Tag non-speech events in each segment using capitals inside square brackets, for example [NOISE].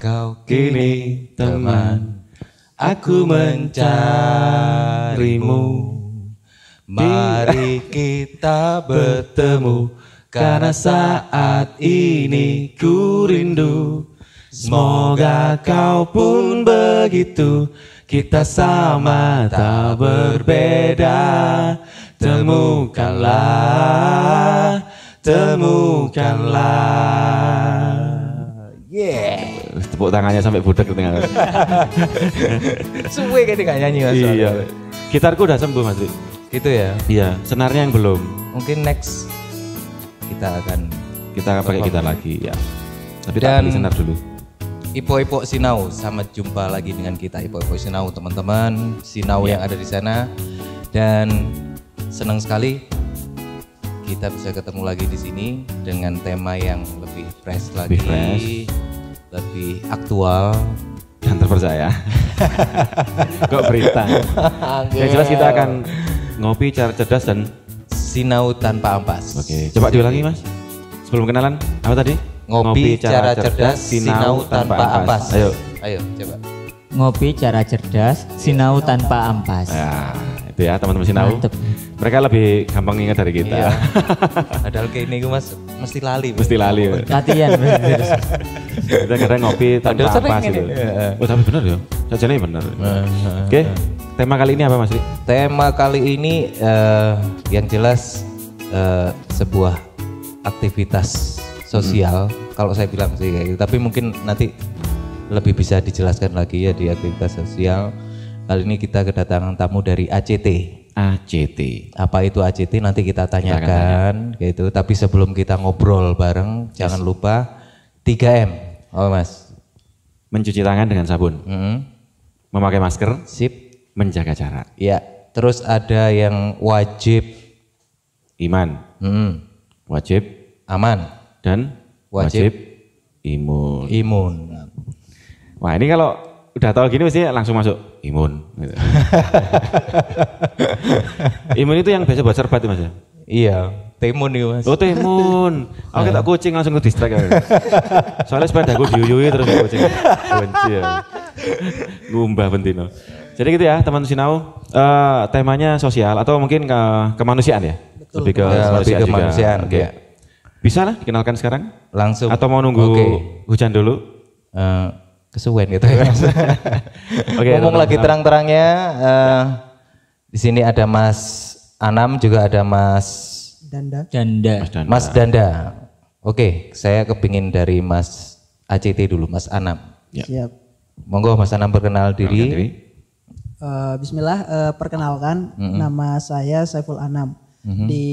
Kau kini teman Aku mencarimu Mari kita bertemu Karena saat ini ku rindu Semoga kau pun begitu Kita sama tak berbeda Temukanlah Temukanlah Yeah tepuk tangannya sampai budak gitu, ketinggalan. [LAUGHS] Suwe kayak nggak nyanyi mas. Iya. Gitarku udah sembuh mas. Gitu ya. Iya. Senarnya yang belum. Mungkin next kita akan kita pakai gitar lagi ya. Tapi Dan, tak beli senar dulu. Ipo Ipo Sinau, sama jumpa lagi dengan kita Ipo Ipo Sinau teman-teman, Sinau yeah. yang ada di sana dan senang sekali kita bisa ketemu lagi di sini dengan tema yang lebih fresh lagi. Lebih fresh lebih aktual dan terpercaya. [LAUGHS] Kok berita? Yang jelas kita akan ngopi cara cerdas dan sinau tanpa ampas. Oke, coba diulangi mas. Sebelum kenalan, apa tadi? Ngopi, ngopi cara, cara cerdas, cerdas sinau tanpa, tanpa ampas. ampas. Ayo, ayo coba. Ngopi cara cerdas, sinau tanpa ampas. Ya, itu ya teman-teman sinau. Mantep. Mereka lebih gampang ingat dari kita. Iya. [LAUGHS] Padahal kayak ini mas, mesti lali. Mesti lali. [LAUGHS] Latihan kita kadang ngopi tanpa apa gitu. Ya. Oh, tapi benar ya. Sajane ya benar. Oke. Tema kali ini apa Mas? Tema kali ini uh, yang jelas uh, sebuah aktivitas sosial hmm. kalau saya bilang sih kayak gitu. Tapi mungkin nanti lebih bisa dijelaskan lagi ya di aktivitas sosial. Kali ini kita kedatangan tamu dari ACT. ACT. Apa itu ACT nanti kita tanyakan kita tanya. gitu. Tapi sebelum kita ngobrol bareng yes. jangan lupa 3M. Oh mas. Mencuci tangan dengan sabun. Mm-hmm. Memakai masker. Sip. Menjaga jarak. Iya. Terus ada yang wajib. Iman. Mm-hmm. Wajib. Aman. Dan wajib, wajib imun. Imun. Wah ini kalau udah tahu gini mesti langsung masuk imun. Gitu. [LAUGHS] imun itu yang biasa buat serbat mas ya? Iya, Timun nih mas. Oh temun, Aku kita iya. kucing langsung ke distrik ya. Soalnya sepeda aku diuyui terus kucing. Benci ya. Gumbah bentino. Jadi gitu ya teman Sinau. Uh, temanya sosial atau mungkin ke kemanusiaan ya? Betul. Lebih ke ya, kemanusiaan. Oke. Ya. Bisa lah dikenalkan sekarang? Langsung. Atau mau nunggu hujan dulu? Uh, kesuwen gitu ya. Oke. [LAUGHS] Ngomong lagi terang-terangnya uh, di sini ada Mas Anam juga ada Mas Danda. Danda. Mas Danda. Mas Danda. Oke, saya kepingin dari Mas ACT dulu, Mas Anam. Ya. Siap. Monggo Mas Anam perkenal diri. Uh, Bismillah, uh, perkenalkan mm -hmm. nama saya Saiful Anam mm -hmm. di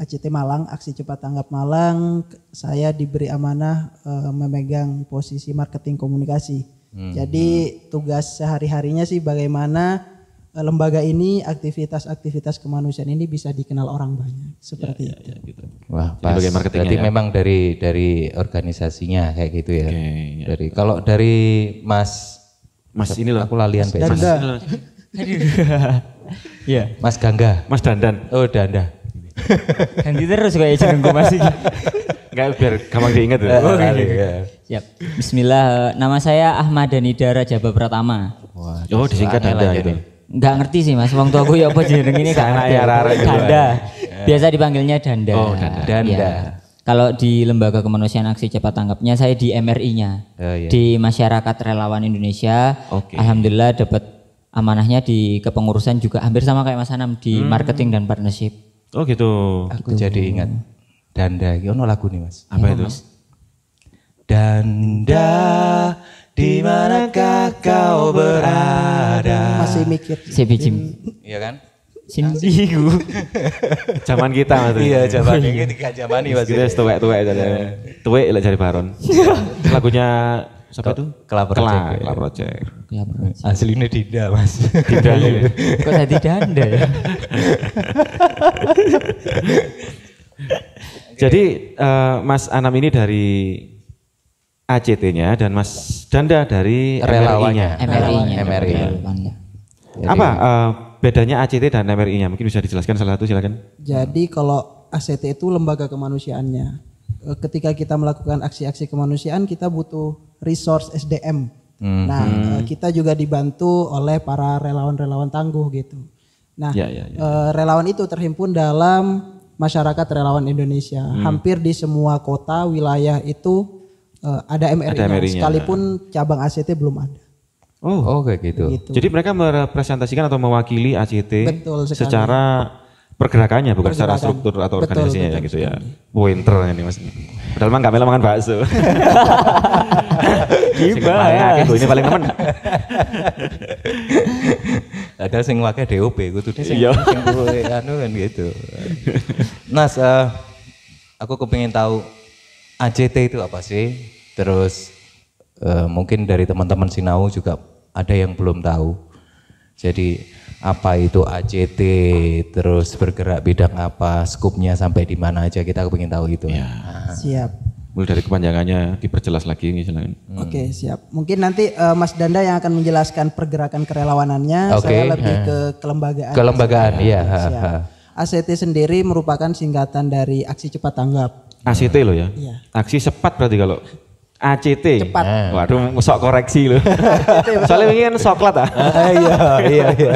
ACT Malang, Aksi Cepat Tanggap Malang. Saya diberi amanah uh, memegang posisi marketing komunikasi. Mm -hmm. Jadi tugas sehari harinya sih bagaimana Eh, lembaga ini aktivitas-aktivitas kemanusiaan ini bisa dikenal orang banyak seperti ya, ya, itu. Ya, gitu. Wah, pas. Jadi marketingnya Berarti ya. memang dari dari organisasinya kayak gitu ya. Okay, ya. Dari kalau dari Mas Mas ini loh. Aku lalian Mas ya? Mas, Iya. Mas Gangga. Mas Dandan. Oh, Danda. Ganti terus kayak jeneng gue masih. Enggak biar gampang diingat. Ya. Oh, iya. ya. Siap. Bismillah, nama saya Ahmad Danida Rajaba Pratama. Wah, oh, disingkat Danda itu. Enggak ngerti sih Mas, wong tuaku ya apa jeneng ini gak ngerti. Ya, danda. Iya. Biasa dipanggilnya danda. Oh, danda. Iya. danda. Kalau di Lembaga Kemanusiaan Aksi Cepat Tanggapnya saya di MRI-nya. Oh, iya. Di Masyarakat Relawan Indonesia. Okay. Alhamdulillah dapat amanahnya di kepengurusan juga hampir sama kayak Mas Anam di hmm. marketing dan partnership. Oh gitu. Aku gitu. jadi ingat danda. Oh lagu nih Mas. Apa ya, itu? Mas? Danda di manakah kau berada? Masih mikir. Si Jim. Iya kan? Sindigu. [LAUGHS] zaman kita maksudnya. Iya, zaman ini tiga zaman ini maksudnya. Kita tuwek-tuwek aja. Iya. Tuwek lah cari Baron. Iya. Lagunya siapa itu? Kelab Project. Kelab iya. Project. Kelab Project. Aslinya ah, Dinda, Mas. Dinda. Kok tadi Dinda ya? [LAUGHS] Jadi uh, Mas Anam ini dari ACT-nya dan Mas Danda dari relawannya. MRI-nya. MRI. MRI. Apa uh, bedanya ACT dan MRI-nya? Mungkin bisa dijelaskan salah satu silakan. Jadi kalau ACT itu lembaga kemanusiaannya. Eh, ketika kita melakukan aksi-aksi kemanusiaan kita butuh resource SDM. Hmm. Nah, eh, hmm. kita juga dibantu oleh para relawan-relawan tangguh gitu. Nah, ya, ya, ya. ya. relawan itu terhimpun dalam masyarakat relawan Indonesia. Hmm. Hampir di semua kota, wilayah itu uh, ada MRI-nya, ada MRI sekalipun cabang ACT belum ada. Oh, oh kayak gitu. gitu. Jadi mereka merepresentasikan atau mewakili ACT Betul secara pergerakannya bukan secara struktur atau betul, organisasinya betul, ya gitu ya. Winter ini Mas. Padahal mah enggak makan bakso. [LAUGHS] Gimana ya? Aku gitu, ini paling temen. Ada sing wakil DOP kudu sing iya. sing anu kan gitu. Nas uh, eh, aku kepengin tahu ACT itu apa sih? Terus e, mungkin dari teman-teman Sinau juga ada yang belum tahu. Jadi apa itu ACT, terus bergerak bidang apa, skupnya sampai di mana aja kita ingin tahu itu. Ya. Ah. Siap mulai dari kepanjangannya diperjelas lagi nih Hmm. Oke, siap. Mungkin nanti uh, Mas Danda yang akan menjelaskan pergerakan kerelawanannya, okay. saya lebih ha. Hmm. ke kelembagaan. Kelembagaan, iya. Ya. ACT sendiri merupakan singkatan dari aksi cepat tanggap. ACT loh ya. Iya. Aksi cepat berarti kalau ACT. Cepat. Nah. Waduh, sok koreksi loh. Soalnya ini kan soklat ah. ah. iya, iya, iya.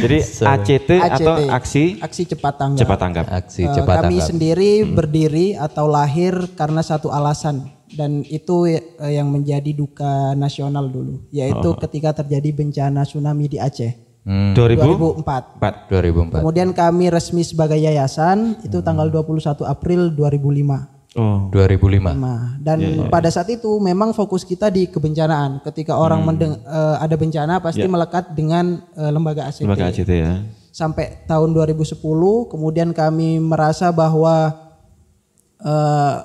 Jadi ACT, atau aksi aksi cepat tanggap. Cepat tanggap. Aksi eh, cepat tanggap. Kami sendiri hmm. berdiri atau lahir karena satu alasan dan itu eh, yang menjadi duka nasional dulu, yaitu oh. ketika terjadi bencana tsunami di Aceh. 2004. 4, 2004. Kemudian kami resmi sebagai yayasan itu hmm. tanggal 21 April 2005. Oh. 2005. Nah, dan yeah, yeah. Iya. pada saat itu memang fokus kita di kebencanaan. Ketika orang hmm. mendeng, uh, eh, ada bencana pasti yeah. melekat dengan uh, lembaga ACT. Lembaga ACT ya. Sampai tahun 2010 kemudian kami merasa bahwa uh,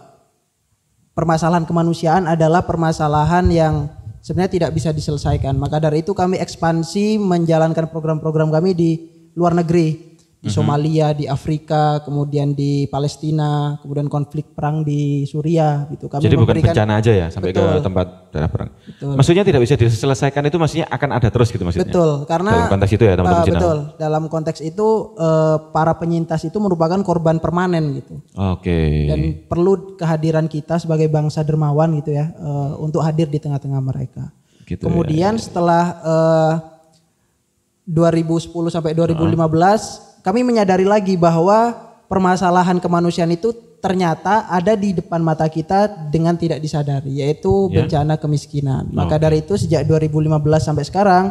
permasalahan kemanusiaan adalah permasalahan yang sebenarnya tidak bisa diselesaikan. Maka dari itu kami ekspansi menjalankan program-program kami di luar negeri di mhm. Somalia, di Afrika, kemudian di Palestina, kemudian konflik perang di Suria gitu. Kami Jadi bukan bencana aja ya sampai betul, ke tempat daerah perang. Betul. Maksudnya tidak bisa diselesaikan itu maksudnya akan ada terus gitu maksudnya. Betul, karena dalam konteks itu ya teman-teman uh, Betul, dalam konteks itu uh, para penyintas itu merupakan korban permanen gitu. Oke. Okay. Dan perlu kehadiran kita sebagai bangsa dermawan gitu ya uh, untuk hadir di tengah-tengah mereka. Gitu, ya, kemudian ya, ya. setelah eh, uh, 2010 sampai 2015 uh kami menyadari lagi bahwa permasalahan kemanusiaan itu ternyata ada di depan mata kita dengan tidak disadari yaitu yeah. bencana kemiskinan. Oh. Maka dari itu sejak 2015 sampai sekarang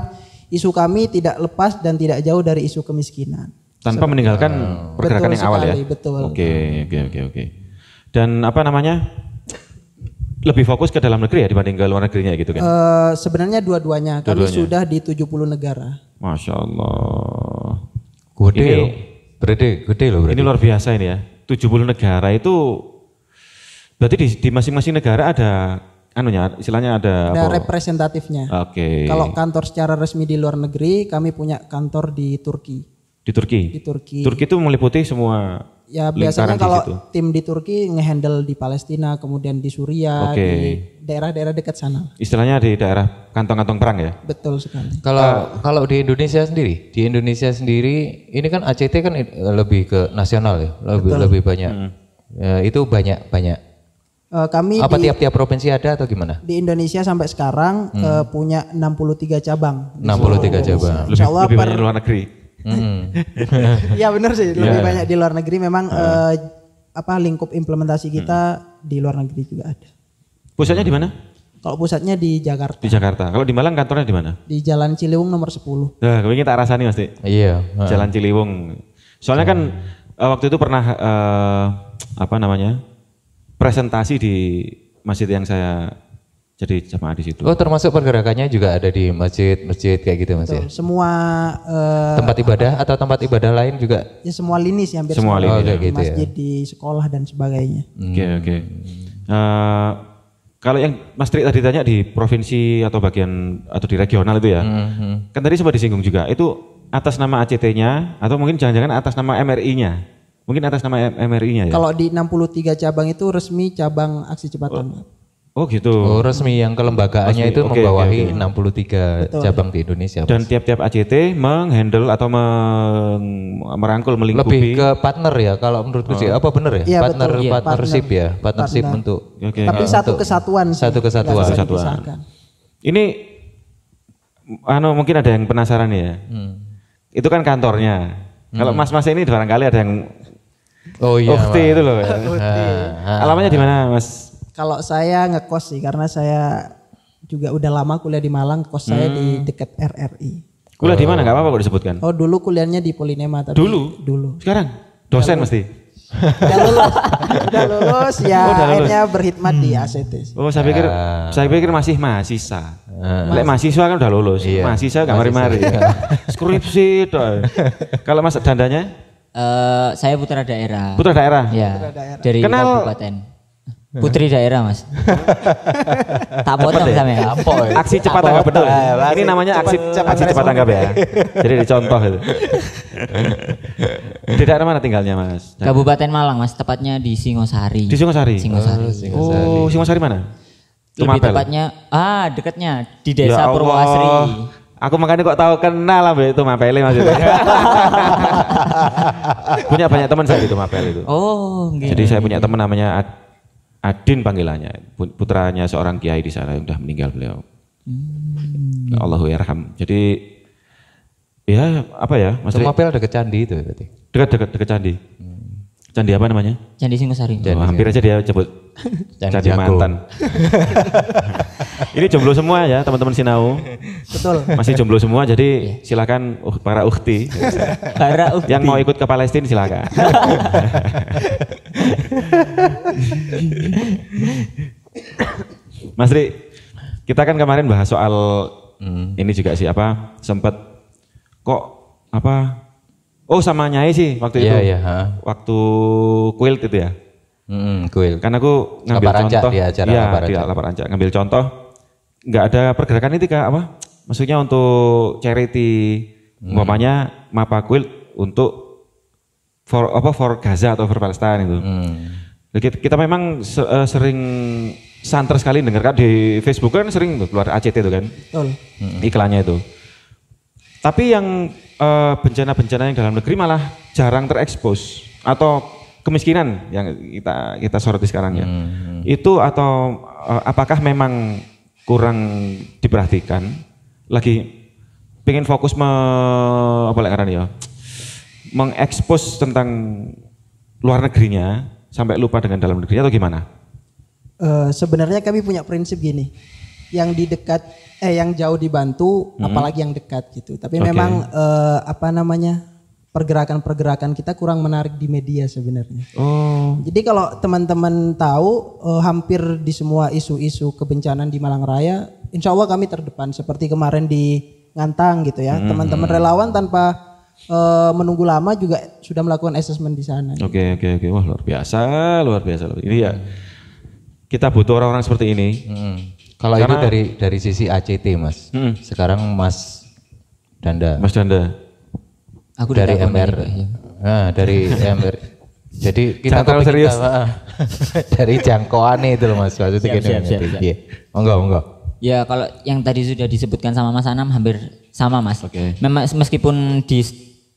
isu kami tidak lepas dan tidak jauh dari isu kemiskinan. Tanpa so, meninggalkan uh, pergerakan betul yang sekali, awal ya. Betul. Oke, okay, oke okay, oke oke. Dan apa namanya? Lebih fokus ke dalam negeri ya dibanding ke luar negerinya gitu kan. Uh, sebenarnya dua-duanya. Kami sudah di 70 negara. Masya Allah. Gede ini, berede, gede loh berarti. Ini luar biasa ini ya. 70 negara itu berarti di, di masing-masing negara ada anunya istilahnya ada ada representatifnya. Oke. Okay. Kalau kantor secara resmi di luar negeri, kami punya kantor di Turki. Di Turki. Di Turki. Turki itu meliputi semua Ya biasanya kalau tim di Turki ngehandle di Palestina, kemudian di Suriah, okay. di daerah-daerah dekat sana. Istilahnya di daerah kantong-kantong perang ya? Betul sekali. Kalau uh, kalau di Indonesia sendiri, di Indonesia sendiri ini kan ACT kan lebih ke nasional ya, lebih betul. lebih banyak. Hmm. Ya, itu banyak banyak. Uh, kami apa tiap-tiap provinsi ada atau gimana? Di Indonesia sampai sekarang hmm. uh, punya 63 cabang. 63 cabang. Lebih, Jawa lebih per, banyak luar negeri Iya ya benar sih lebih yeah. banyak di luar negeri memang hmm. eh, apa lingkup implementasi mm. kita hmm. di luar negeri juga ada. Pusatnya di mana? Kalau pusatnya di Jakarta. Di Jakarta. Kalau di Malang kantornya di mana? Di Jalan Ciliwung nomor 10. Nah, ingin tak rasani pasti. Iya. Hmm. Jalan Ciliwung. Soalnya kan, Jalan. kan waktu itu pernah eh, apa namanya? presentasi di masjid yang saya jadi sama di situ. Oh, termasuk pergerakannya juga ada di masjid-masjid kayak gitu, Mas ya. Semua uh, tempat ibadah apa? atau tempat ibadah lain juga. Ya semua lini sih hampir semua, semua lini. Oh, ya. gitu ya. masjid ya. di sekolah dan sebagainya. Oke, hmm. oke. Okay, okay. uh, eh, kalau yang Mas Tri tadi tanya di provinsi atau bagian atau di regional itu ya. Hmm. hmm. Kan tadi sempat disinggung juga. Itu atas nama ACT-nya atau mungkin jangan-jangan atas nama MRI-nya. Mungkin atas nama MRI-nya ya. Kalau di 63 cabang itu resmi cabang aksi cepat tanggap. Oh. Oh gitu. Oh, resmi yang kelembagaannya resmi. itu okay, membawahi okay, okay. 63 Betul. cabang di Indonesia. Dan tiap-tiap ACT menghandle atau meng, merangkul melingkupi lebih ke partner ya kalau menurutku sih oh. apa benar ya? Iya, iya, ya partner betul, ya. partnership partner. ya, partnership partner. untuk okay. Tapi uh, satu kesatuan sih. Satu kesatuan. Satu kesatuan. Ini anu mungkin ada yang penasaran ya. Hmm. Itu kan kantornya. Hmm. Kalau mas-mas ini barangkali ada yang Oh iya. Ukti itu loh. Ya. [LAUGHS] Alamanya di mana, Mas? Kalau saya ngekos sih karena saya juga udah lama kuliah di Malang, kos hmm. saya di hmm. dekat RRI. Kuliah oh. di mana? Gak apa-apa kok disebutkan. Oh dulu kuliahnya di Polinema tapi. Dulu? Dulu. Sekarang? Dosen mesti? Udah lulus. udah lulus ya oh, udah lulus. akhirnya berkhidmat hmm. di ACT. Oh saya pikir, uh. saya pikir masih mahasiswa. Uh. Lek mahasiswa kan udah lulus. Iya. Mahasiswa gak mari-mari. Iya. [LAUGHS] Skripsi dong. Kalau mas dandanya? Uh, saya putra daerah. Putra daerah. Ya. Putra daerah. Dari Kenal, kabupaten. Putri iya. daerah mas. [LAUGHS] tak potong ya? sama ya. Aksi cepat tanggap betul. Ini namanya aksi cepat, aksi cepat tanggap ya. Jadi dicontoh itu. [LAUGHS] Di daerah mana tinggalnya mas? Kabupaten Malang mas, tepatnya di Singosari. Di Singosari. Singosari. Oh, Singosari, oh, Singosari mana? Lebih tepatnya, ah dekatnya di ya desa ya Purwasri. Aku makanya kok tahu kenal lah itu Mapele [LAUGHS] maksudnya. punya banyak teman saya di Mapele itu. Oh, gini, Jadi saya punya teman namanya Adin panggilannya, putranya seorang kiai di sana yang sudah meninggal beliau. Hmm. Ya Allahu yarham. Jadi ya apa ya Mas Mapel dekat candi itu ya berarti. Dekat dekat dekat candi. Hmm. Candi apa namanya? Candi Singosari. Oh, hampir aja dia cabut [LAUGHS] candi, candi mantan. [LAUGHS] Ini jomblo semua ya teman-teman Sinau. Betul. Masih jomblo semua jadi yeah. silakan uh, para ukhti. para ukti. Yang mau ikut ke Palestina silakan. [LAUGHS] Mas Ri, kita kan kemarin bahas soal hmm. ini juga sih apa sempat kok apa oh sama Nyai sih waktu yeah, itu yeah, huh? waktu kuil itu ya hmm, quilt kan aku ngambil lapar contoh ya, acara ya lapar tidak lapar anca ngambil contoh nggak ada pergerakan itu kak apa maksudnya untuk charity hmm. umpamanya mapa quilt untuk for apa for Gaza atau for Palestine itu. Hmm. Kita, kita memang se, uh, sering santer sekali dengar kan di Facebook kan sering tuh, keluar ACT itu kan. Hmm. Iklannya itu. Tapi yang bencana eh, bencana-bencana yang dalam negeri malah jarang terekspos atau kemiskinan yang kita kita soroti sekarang ya. Hmm. Itu atau uh, apakah memang kurang diperhatikan lagi pengen fokus me apa ya mengekspos tentang luar negerinya sampai lupa dengan dalam negerinya atau gimana? Uh, sebenarnya kami punya prinsip gini, yang di dekat eh yang jauh dibantu, hmm. apalagi yang dekat gitu. Tapi okay. memang uh, apa namanya pergerakan-pergerakan kita kurang menarik di media sebenarnya. Oh. Jadi kalau teman-teman tahu, uh, hampir di semua isu-isu kebencanaan di Malang Raya, insya Allah kami terdepan. Seperti kemarin di Ngantang gitu ya, hmm. teman-teman hmm. relawan tanpa Eh, menunggu lama juga sudah melakukan assessment di sana. Oke okay, oke okay, oke okay. wah luar biasa luar biasa. Ini ya kita butuh orang-orang seperti ini. Hmm. Kalau Karena, itu dari dari sisi ACT mas. Hmm. Sekarang Mas Danda. Mas Danda. Aku dari MR. Ya. Nah, dari MR. [LAUGHS] Jadi kita terlalu serius kita, ah, ah. [LAUGHS] dari jangkauan itu loh mas maksudnya siap, gini. Siap, siap, siap. Ya. Monggo monggo. Ya kalau yang tadi sudah disebutkan sama Mas Anam hampir sama mas. Oke. Okay. Memang meskipun di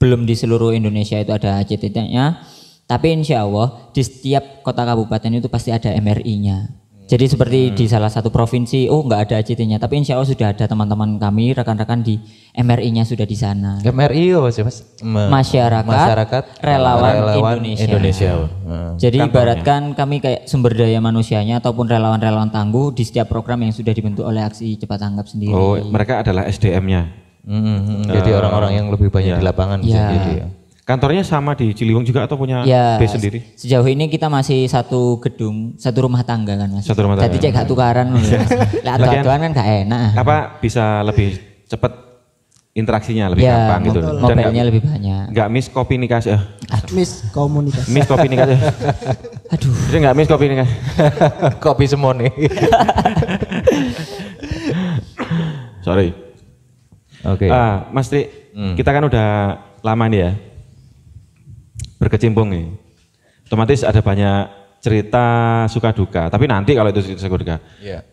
belum di seluruh Indonesia itu ada actt nya tapi insya Allah di setiap kota kabupaten itu pasti ada MRI-nya. Jadi seperti hmm. di salah satu provinsi, oh nggak ada ACT-nya, tapi insya Allah sudah ada teman-teman kami, rekan-rekan di MRI-nya sudah di sana. MRI apa sih mas? Masyarakat, Masyarakat relawan, relawan Indonesia. Indonesia. Hmm. hmm. Jadi Kampangnya. ibaratkan kami kayak sumber daya manusianya ataupun relawan-relawan tangguh di setiap program yang sudah dibentuk oleh aksi cepat tanggap sendiri. Oh, mereka adalah SDM-nya. Mm-hmm. Jadi uh, orang-orang yang lebih banyak yeah. di lapangan yeah. Jadi, gitu ya. Kantornya sama di Ciliwung juga atau punya ya, base sendiri? Sejauh ini kita masih satu gedung, satu rumah tangga kan mas. Satu rumah tangga. Jadi cek gak tukaran. Iya. [LAUGHS] Lah tukaran kan gak enak. Apa bisa lebih cepat interaksinya lebih ya, gampang gitu. Dan mobilnya gak, lebih banyak. Gak miss kopi kasih. Eh. Aduh Miss komunikasi. Miss kopi nih kasih. Aduh. Jadi gak miss kopi kasih. [LAUGHS] kopi semua nih. Sorry. Oke. Okay. Uh, Mas Tri, hmm. kita kan udah lama nih ya berkecimpung nih. Otomatis ada banyak cerita suka duka. Tapi nanti kalau itu cerita suka duka. Yeah.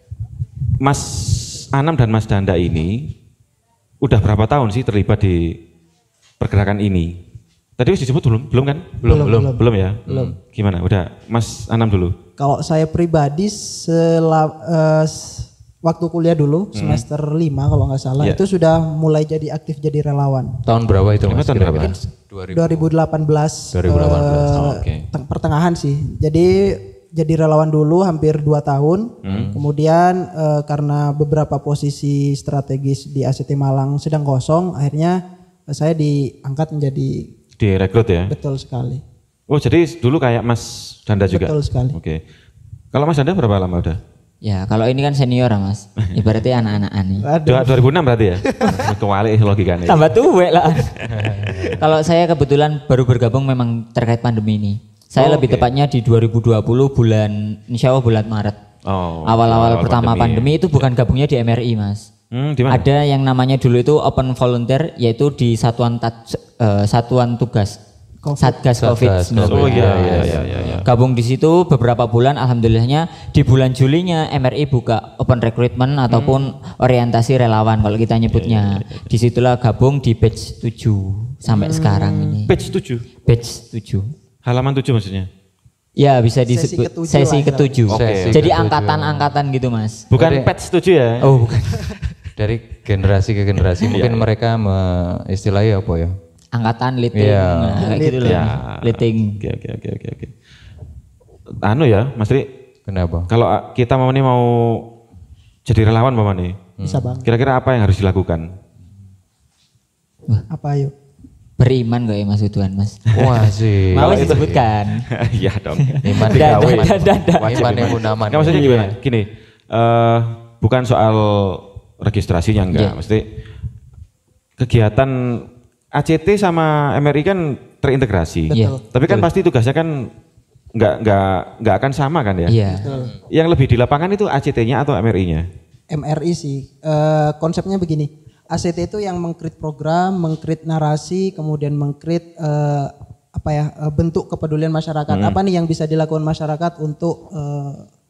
Mas Anam dan Mas Danda ini udah berapa tahun sih terlibat di pergerakan ini? Tadi wis disebut belum? Belum kan? Belum, belum, belum, belum ya? Belum. Hmm. Gimana? Udah, Mas Anam dulu. Kalau saya pribadi selama, uh, eh, waktu kuliah dulu hmm. semester lima kalau nggak salah yeah. itu sudah mulai jadi aktif jadi relawan. Tahun berapa itu? Mas? Tahun berapa? 2018. 2018. 2018. oh, okay. Pertengahan sih. Jadi jadi relawan dulu hampir dua tahun. Hmm. Kemudian uh, karena beberapa posisi strategis di ACT Malang sedang kosong, akhirnya eh, saya diangkat menjadi direkrut ya. Betul sekali. Oh, jadi dulu kayak Mas Danda juga. Betul sekali. Oke. Okay. Kalau Mas Danda berapa lama udah? Ya, kalau ini kan senior mas. Ibaratnya anak-anakan nih. ribu 2006 berarti ya? kan logikanya. Tambah tuwe lah. kalau saya kebetulan baru bergabung memang terkait pandemi ini. Saya oh, lebih okay. tepatnya di 2020 bulan, insya Allah bulan Maret. Oh, awal-awal oh, pertama pandemi, pandemi itu bukan gabungnya di MRI mas. Hmm, Ada yang namanya dulu itu open volunteer, yaitu di satuan, tats, uh, eh, satuan tugas. COVID. Satgas COVID. Satgas COVID. Oh iya, iya, iya, iya, Gabung di situ beberapa bulan alhamdulillahnya di bulan Julinya MRI buka open recruitment hmm. ataupun orientasi relawan kalau kita nyebutnya. Yeah, yeah, yeah, Disitulah gabung di batch 7 sampai hmm. sekarang ini. Batch 7. Batch 7. Halaman 7 maksudnya? Ya bisa disebut sesi ketujuh. Ke okay. Jadi angkatan-angkatan gitu mas. Bukan batch 7 ya? Oh bukan. Dari generasi ke generasi mungkin mereka me, istilahnya apa ya? angkatan iya. liting yeah. nah, gitu loh yeah. liting oke okay, oke okay, oke okay, oke Okay. anu ya Mas Tri kenapa kalau ah, kita mau nih mau jadi relawan Mama nih hmm. bisa bang kira-kira apa yang harus dilakukan Wah. apa yuk beriman gak ya Mas Tuhan Mas? Wah sih. [LAUGHS] Mau disebutkan. [LAUGHS] Iya dong. Iman [LAUGHS] dikawin. Iman yang gunaman. Enggak maksudnya gimana? Iya. Gini, uh, bukan soal registrasinya enggak, yeah. mesti kegiatan ACT sama MRI kan terintegrasi. Iya. Betul. Tapi kan pasti tugasnya kan nggak nggak nggak akan sama kan ya? Iya. Yang lebih di lapangan itu ACT-nya atau MRI-nya? MRI sih. E, konsepnya begini. ACT itu yang mengkrit program, mengkrit narasi, kemudian mengkrit e, eh, apa ya eh, bentuk kepedulian masyarakat. Hmm. Apa nih yang bisa dilakukan masyarakat untuk e,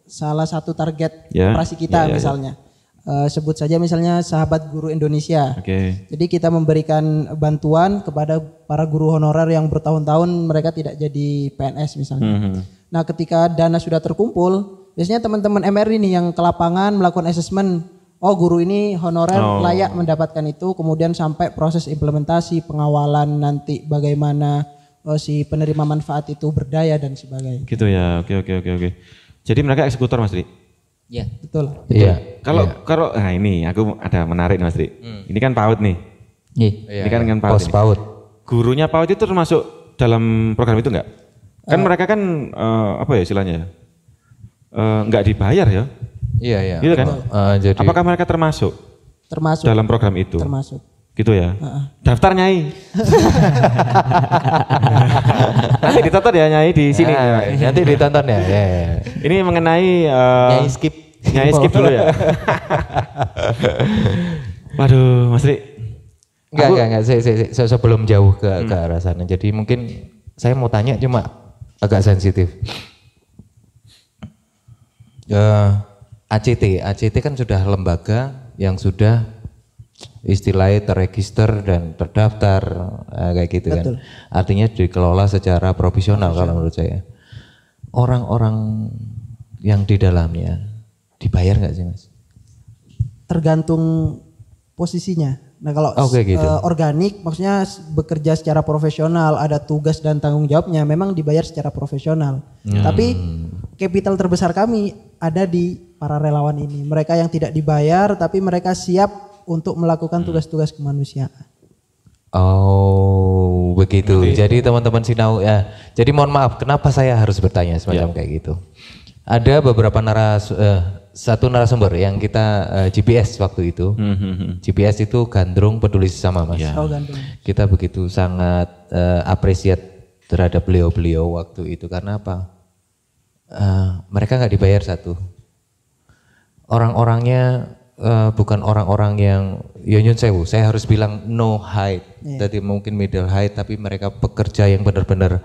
salah satu target yeah. operasi kita yeah, yeah, ya. misalnya. Yeah uh, sebut saja misalnya sahabat guru Indonesia. Okay. Jadi kita memberikan bantuan kepada para guru honorer yang bertahun-tahun mereka tidak jadi PNS misalnya. Mm -hmm. Nah, ketika dana sudah terkumpul, biasanya teman-teman MRI nih yang ke lapangan melakukan asesmen, oh guru ini honorer oh. layak mendapatkan itu, kemudian sampai proses implementasi, pengawalan nanti bagaimana oh, si penerima manfaat itu berdaya dan sebagainya. Gitu ya. Oke, oke, oke, oke. Jadi mereka eksekutor Mas Tri. Ya. Betul. Iya. Kalau ya. kalau nah ini aku ada menarik nih Mas Tri. Hmm. Ini kan PAUD nih. Iya. iya. Ini kan dengan PAUD. Pos PAUD. Gurunya PAUD itu termasuk dalam program itu enggak? Kan uh, mereka kan uh, apa ya istilahnya? Uh, ya? eh, enggak dibayar ya? Iya, iya. Gitu kan? Uh, jadi, Apakah mereka termasuk? Termasuk. Dalam program itu. Termasuk gitu ya. Uh-uh. Daftar nyai. [LAUGHS] nanti ditonton ya nyai di sini. Ya, nanti ditonton ya. ya, ya. Ini mengenai uh, nyai skip. Nyai skip dulu ya. [LAUGHS] Waduh, Mas Ri. Enggak, enggak, enggak. Saya, saya, saya, sebelum jauh ke, hmm. ke arah sana. Jadi mungkin saya mau tanya cuma agak sensitif. Uh, eh, ACT, ACT kan sudah lembaga yang sudah istilahnya terregister dan terdaftar eh, kayak gitu kan. Betul. kan. Artinya dikelola secara profesional kalau menurut saya. Orang-orang yang di dalamnya dibayar nggak sih mas? Tergantung posisinya. Nah kalau okay, oh, gitu. uh, organik maksudnya bekerja secara profesional, ada tugas dan tanggung jawabnya memang dibayar secara profesional. Hmm. Tapi capital terbesar kami ada di para relawan ini. Mereka yang tidak dibayar tapi mereka siap untuk melakukan hmm. tugas-tugas kemanusiaan. Oh, begitu. Jadi, Jadi teman-teman Sinau ya. Jadi mohon maaf, kenapa saya harus bertanya semacam ya. kayak gitu? Ada beberapa naras uh, eh, satu narasumber yang kita uh, eh, GPS waktu itu. Mm -hmm. hmm, hmm. GPS itu gandrung peduli sama Mas. Yeah. Oh, gandrung. Kita begitu sangat uh, apresiat terhadap beliau-beliau waktu itu karena apa? Uh, mereka nggak dibayar satu. Orang-orangnya uh, bukan orang-orang yang ya nyun sewu. Saya harus bilang no height. Yeah. Jadi mungkin middle height tapi mereka pekerja yang benar-benar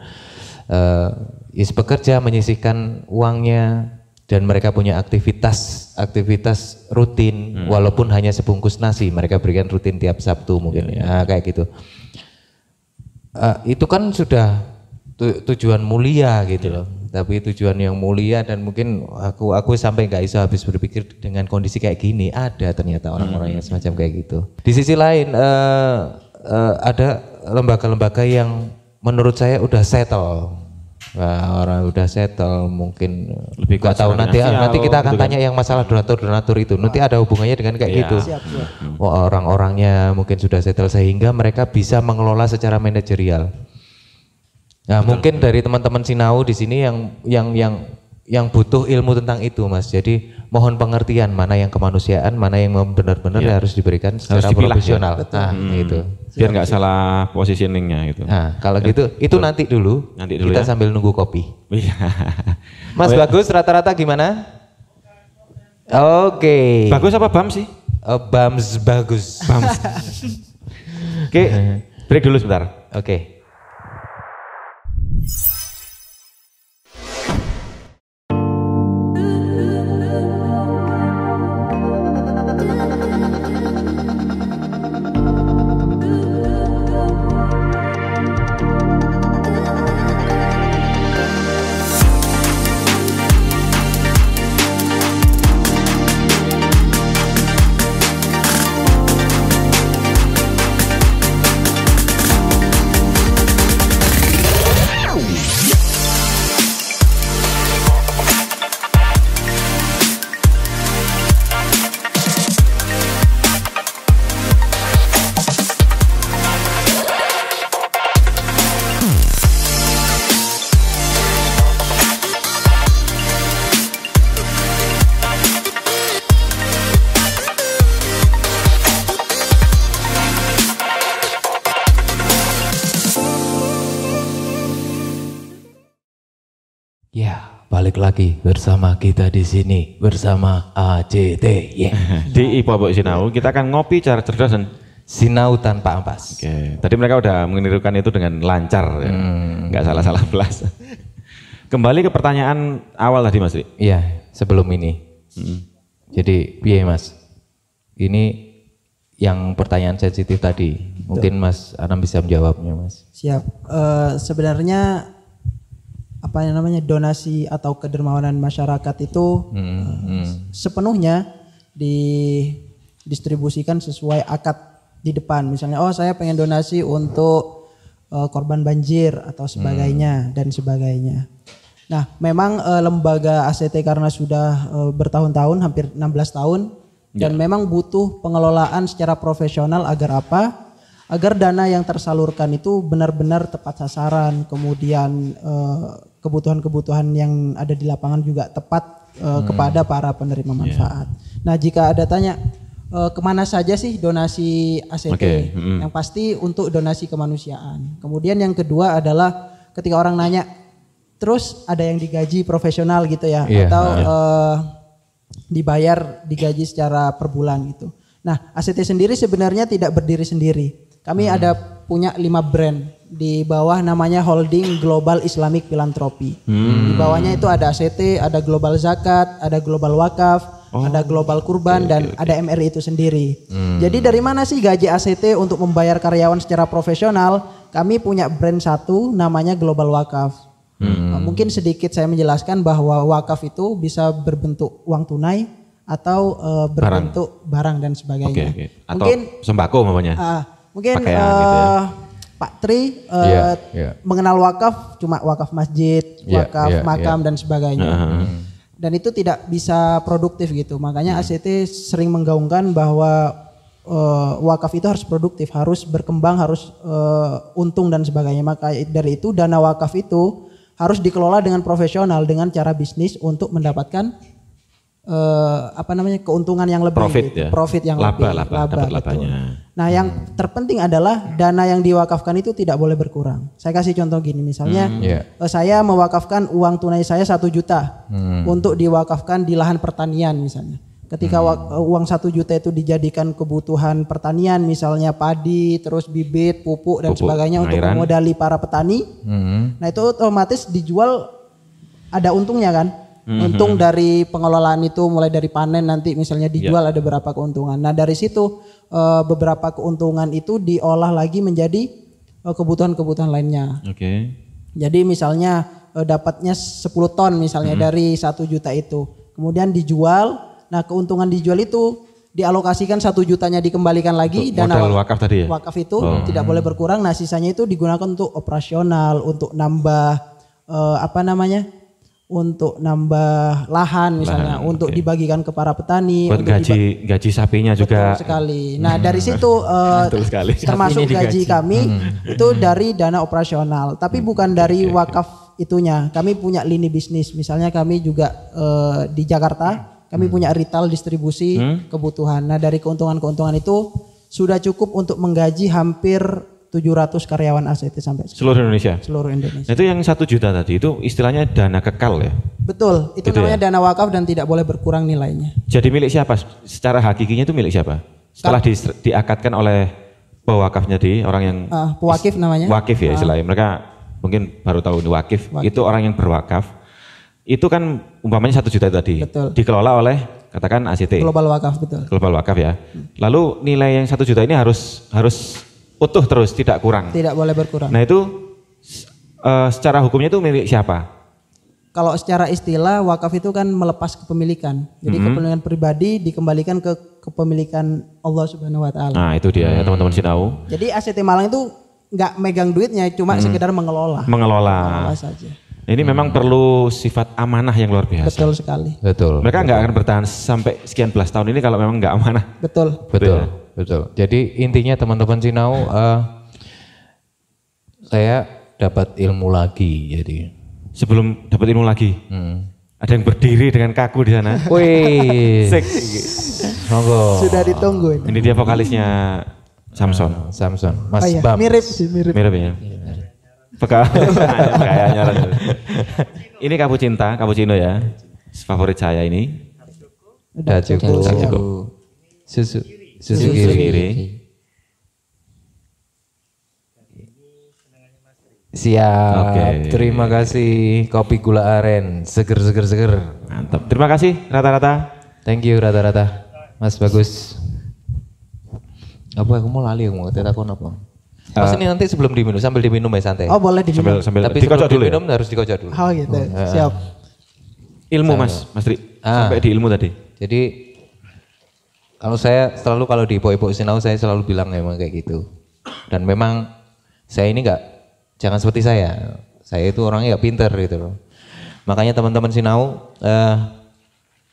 uh, eh, is pekerja menyisihkan uangnya dan mereka punya aktivitas aktivitas rutin hmm. walaupun hanya sebungkus nasi mereka berikan rutin tiap Sabtu mungkin yeah, iya. Nah, kayak gitu uh, itu kan sudah tujuan mulia gitu iya. loh tapi tujuan yang mulia dan mungkin aku aku sampai nggak iso habis berpikir dengan kondisi kayak gini ada ternyata orang-orang yang hmm. semacam kayak gitu di sisi lain uh, uh, ada lembaga-lembaga yang menurut saya udah settle Nah, orang udah settle mungkin lebih gak tahu nanti ya, nanti kita akan gitu kan? tanya yang masalah donatur donatur itu nanti ah. ada hubungannya dengan kayak ya. gitu oh, orang-orangnya mungkin sudah settle sehingga mereka bisa mengelola secara manajerial Nah, Betul. mungkin dari teman-teman Sinau di sini yang yang yang yang butuh ilmu tentang itu, Mas. Jadi mohon pengertian mana yang kemanusiaan, mana yang benar-benar ya. harus diberikan secara harus dipilah, ya. profesional. Ya. Nah, hmm. itu. Biar nggak salah positioningnya itu Nah, kalau ya. gitu itu Betul. nanti dulu. Nanti dulu kita ya. sambil nunggu kopi. Iya. [LAUGHS] Mas oh, ya. Bagus rata-rata gimana? Oke. Okay. Bagus apa Bam sih? Oh, Bams bagus. Bams. [LAUGHS] Oke, okay, break dulu sebentar. Oke. Okay. bersama kita di sini bersama ACT. Yeah. [LAUGHS] di Abok Sinau kita akan ngopi cara cerdas dan sinau tanpa ampas. Oke. Tadi mereka udah menirukan itu dengan lancar, ya. hmm. nggak salah-salah belas. [LAUGHS] Kembali ke pertanyaan awal tadi Mas Iya, sebelum ini. Hmm. Jadi, biaya Mas? Ini yang pertanyaan sensitif tadi. Mungkin Mas Anam bisa menjawabnya, Mas. Siap. Uh, sebenarnya apa yang namanya donasi atau kedermawanan masyarakat itu hmm, eh, hmm. sepenuhnya didistribusikan sesuai akad di depan misalnya oh saya pengen donasi untuk uh, korban banjir atau sebagainya hmm. dan sebagainya nah memang uh, lembaga ACT karena sudah uh, bertahun-tahun hampir 16 tahun dan ya. memang butuh pengelolaan secara profesional agar apa agar dana yang tersalurkan itu benar-benar tepat sasaran, kemudian eh, kebutuhan-kebutuhan yang ada di lapangan juga tepat eh, hmm. kepada para penerima iya. manfaat. Yeah. Nah, jika ada tanya eh, kemana saja sih donasi ACT? Okay. Hmm. Yang pasti untuk donasi kemanusiaan. Kemudian yang kedua adalah ketika orang nanya, terus ada yang digaji profesional gitu ya, yeah. atau yeah. Iya. Uh, dibayar digaji secara per bulan gitu. Nah, ACT sendiri sebenarnya tidak berdiri sendiri. Kami hmm. ada punya lima brand di bawah namanya Holding Global Islamic Philanthropy. Hmm. Di bawahnya itu ada ACT, ada Global Zakat, ada Global Wakaf, oh. ada Global Kurban okay, dan okay. ada MRI itu sendiri. Hmm. Jadi dari mana sih gaji ACT untuk membayar karyawan secara profesional? Kami punya brand satu namanya Global Wakaf. Hmm. Nah, mungkin sedikit saya menjelaskan bahwa wakaf itu bisa berbentuk uang tunai atau uh, berbentuk barang. barang dan sebagainya. Okay, okay. Atau Mungkin sembako namanya. Uh, ah, Mungkin uh, gitu ya. Eh, Pak Tri uh, eh, yeah, yeah. mengenal wakaf cuma wakaf masjid, iya, iya, wakaf yeah, yeah, makam yeah. dan sebagainya. Uh -huh. Hmm. Dan itu tidak bisa produktif gitu. Makanya hmm. ACT sering menggaungkan bahwa uh, wakaf itu harus produktif, harus berkembang, harus uh, untung dan sebagainya. Maka dari itu dana wakaf itu harus dikelola dengan profesional dengan cara bisnis untuk mendapatkan uh, apa namanya keuntungan yang lebih profit gitu. ya profit yang laba, lebih laba, laba dapat gitu. labanya. nah yang terpenting adalah dana yang diwakafkan itu tidak boleh berkurang saya kasih contoh gini misalnya Hmm, yeah. Iya. saya mewakafkan uang tunai saya satu juta hmm. untuk diwakafkan di lahan pertanian misalnya ketika hmm. Eh, uang satu juta itu dijadikan kebutuhan pertanian misalnya padi terus bibit pupuk dan Pupuk, sebagainya untuk memodali para petani Hmm. Nah itu otomatis dijual ada untungnya kan? Mm-hmm. Untung hmm. dari pengelolaan itu mulai dari panen nanti misalnya ya. dijual yeah. ada berapa keuntungan. Nah dari situ eh, beberapa keuntungan itu diolah lagi menjadi eh, kebutuhan-kebutuhan lainnya. Oke. Okay. Jadi misalnya eh, dapatnya 10 ton misalnya mm-hmm. dari satu juta itu, kemudian dijual. Nah keuntungan dijual itu dialokasikan satu jutanya dikembalikan lagi dan modal wakaf tadi ya? wakaf itu oh. tidak hmm. boleh berkurang nah sisanya itu digunakan untuk operasional untuk nambah apa namanya untuk nambah lahan misalnya lahan, untuk okay. dibagikan ke para petani buat gaji gaji sapinya betul juga sekali nah hmm. dari situ uh, [LAUGHS] [LAUGHS] termasuk gaji kami hmm. itu dari dana operasional tapi hmm. bukan dari okay, wakaf itunya kami punya lini bisnis misalnya kami juga uh, di Jakarta kami hmm. punya retail distribusi hmm. kebutuhan nah dari keuntungan-keuntungan itu sudah cukup untuk menggaji hampir 700 karyawan ACT sampai sekarang. seluruh Indonesia. Seluruh Indonesia. Nah, itu yang satu juta tadi itu istilahnya dana kekal ya. Betul, itu gitu ya? namanya ya? dana wakaf dan tidak boleh berkurang nilainya. Jadi milik siapa? Secara hakikinya itu milik siapa? Setelah di, diakatkan oleh pewakafnya di orang yang uh, pewakif namanya. Wakif ya ah. istilahnya. Uh. Mereka mungkin baru tahu ini wakif. wakif. Itu orang yang berwakaf. Itu kan umpamanya satu juta tadi. Betul. Dikelola oleh katakan ACT. Global wakaf betul. Global wakaf ya. Hmm. Lalu nilai yang satu juta ini harus harus utuh terus, tidak kurang. Tidak boleh berkurang. Nah itu uh, secara hukumnya itu milik siapa? Kalau secara istilah wakaf itu kan melepas kepemilikan. Jadi mm -hmm. kepemilikan pribadi dikembalikan ke kepemilikan Allah Subhanahu wa taala. Nah, itu dia ya hmm. teman-teman hmm. tahu. Jadi ACT Malang itu nggak megang duitnya, cuma hmm. sekedar mengelola. Mengelola. Mengelola saja. Ini hmm. memang perlu sifat amanah yang luar biasa. Betul sekali. Betul. Mereka nggak akan bertahan sampai sekian belas tahun ini kalau memang nggak amanah. Betul. Betul. Betul. Gitu ya betul. Jadi intinya teman-teman Sinau uh, saya dapat ilmu lagi jadi. Sebelum dapat ilmu lagi. Hmm. Ada yang berdiri dengan kaku di sana. Wih. [LAUGHS] Monggo. Sudah ditunggu ini. Ini dia vokalisnya Samson. Uh, Samson. Mas oh, iya. Bam. Mirip sih, mirip. Mirip ya. Peka. Kayaknya. [LAUGHS] ini kamu cinta, kamu cino ya. Favorit saya ini. Udah cukup. Udah cukup. Susu susu kiri. Susu kiri. Siap. Okay. Terima kasih kopi gula aren, seger seger seger. Mantap. Terima kasih rata-rata. Thank you rata-rata. Mas bagus. Apa aku mau lali aku mau tidak tetakon apa? Pas eh, uh, ini nanti sebelum diminum sambil diminum ya santai. Oh boleh diminum. Sambil, sambil Tapi dikocok dulu ya? diminum ya? harus dikocok dulu. Oh gitu. Oh, Siap. Ilmu Mas, Mas Tri. Ah. Sampai di ilmu tadi. Jadi kalau saya selalu kalau di pojok-pojok sinau saya selalu bilang memang kayak gitu. Dan memang saya ini nggak jangan seperti saya. Saya itu orangnya nggak pinter gitu loh. Makanya teman-teman sinau eh,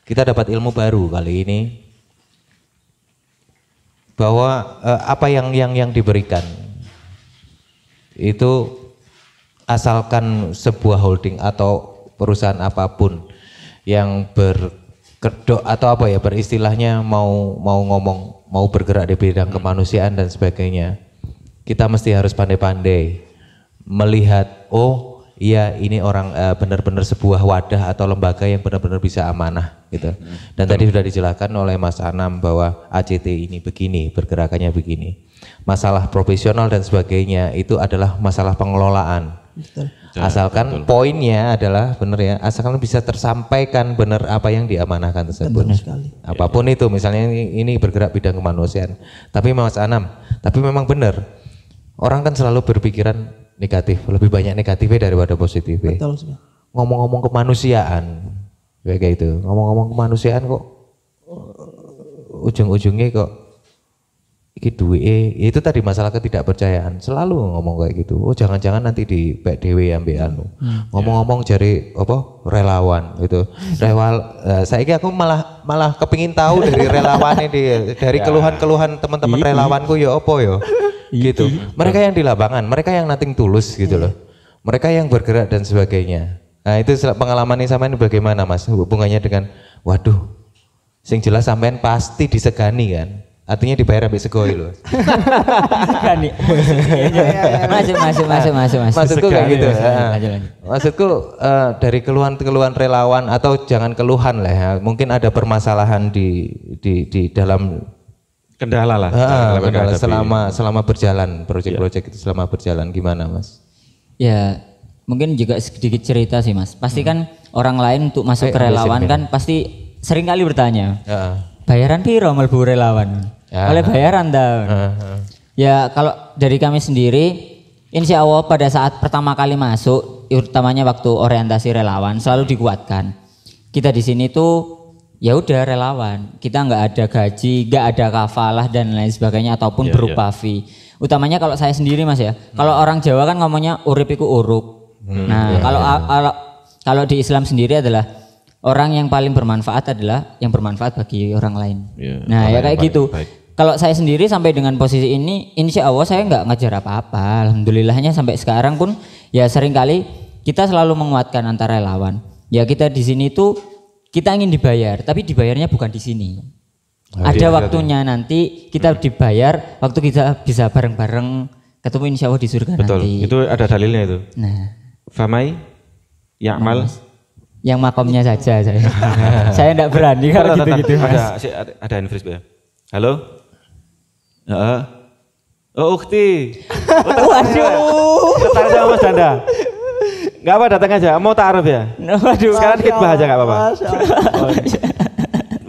kita dapat ilmu baru kali ini bahwa eh, apa yang yang yang diberikan itu asalkan sebuah holding atau perusahaan apapun yang ber kedok atau apa ya beristilahnya mau mau ngomong mau bergerak di bidang hmm. kemanusiaan dan sebagainya kita mesti harus pandai-pandai melihat oh iya ini orang uh, benar-benar sebuah wadah atau lembaga yang benar-benar bisa amanah gitu hmm. dan Betul. tadi sudah dijelaskan oleh Mas Anam bahwa ACT ini begini bergerakannya begini masalah profesional dan sebagainya itu adalah masalah pengelolaan Betul asalkan betul. poinnya adalah benar ya asalkan bisa tersampaikan benar apa yang diamanahkan tersebut benar sekali apapun ya, itu misalnya ini, ini bergerak bidang kemanusiaan tapi Mas Anam tapi memang benar orang kan selalu berpikiran negatif lebih banyak negatifnya daripada positifnya betul ngomong-ngomong kemanusiaan kayak gitu ngomong-ngomong kemanusiaan kok uh, ujung-ujungnya kok iki duwe ya itu tadi masalah ketidakpercayaan selalu ngomong kayak gitu oh jangan-jangan nanti di pek dewe anu. hmm. ya anu ngomong-ngomong yeah. jari apa relawan gitu rewal uh, eh, saya aku malah malah kepingin tahu dari relawannya ini dari ya. keluhan-keluhan teman-teman iya. relawanku ya opo yo ya? iya. gitu mereka iya. yang di lapangan mereka yang nating tulus gitu loh mereka yang bergerak dan sebagainya nah itu pengalaman ini sama ini bagaimana mas hubungannya dengan waduh sing jelas sampean pasti disegani kan Artinya dibayar habis segoi loh. nih. masuk, masuk, masuk, masuk, masuk. Maksudku kayak gitu. Ya. Lanjut, Maksudku uh, dari keluhan-keluhan relawan atau jangan keluhan lah ya. Mungkin ada permasalahan di di di dalam kendala lah. Ah, kendala selama selama berjalan proyek-proyek iya. itu selama berjalan gimana, Mas? Ya, mungkin juga sedikit cerita sih, Mas. Pasti hmm. kan orang lain untuk masuk eh, ke relawan kan pasti sering kali bertanya. Uh. Bayaran piro melbu relawan? Ya. Oleh bayaran daun. Uh, uh. Ya kalau dari kami sendiri, insya Allah pada saat pertama kali masuk, utamanya waktu orientasi relawan selalu dikuatkan. Kita di sini tuh ya udah relawan, kita nggak ada gaji, nggak ada kafalah dan lain sebagainya ataupun yeah, berupa yeah. fee. Utamanya kalau saya sendiri mas ya, hmm. kalau orang Jawa kan ngomongnya uripiku urup. Hmm, nah yeah, kalau yeah. kalau di Islam sendiri adalah orang yang paling bermanfaat adalah yang bermanfaat bagi orang lain. Yeah, nah, ya kayak gitu. Baik kalau saya sendiri sampai dengan posisi ini insya Allah saya nggak ngejar apa-apa alhamdulillahnya sampai sekarang pun ya seringkali kita selalu menguatkan antara lawan ya kita di sini itu kita ingin dibayar tapi dibayarnya bukan di sini oh, ada iya, waktunya iya. nanti kita hmm. dibayar waktu kita bisa bareng-bareng ketemu insya Allah di surga betul nanti. itu ada dalilnya itu nah famai yakmal yang makomnya saja saya [LAUGHS] saya tidak berani kalau gitu-gitu mas ada, ada infris ya Halo? Oh, ukti. [LAUGHS] Oh, Waduh. Tertarik sama Mas Danda? Gak apa, datang aja. Mau ta'aruf ya? Waduh. Sekarang dikit aja gak apa-apa. Oh, iya.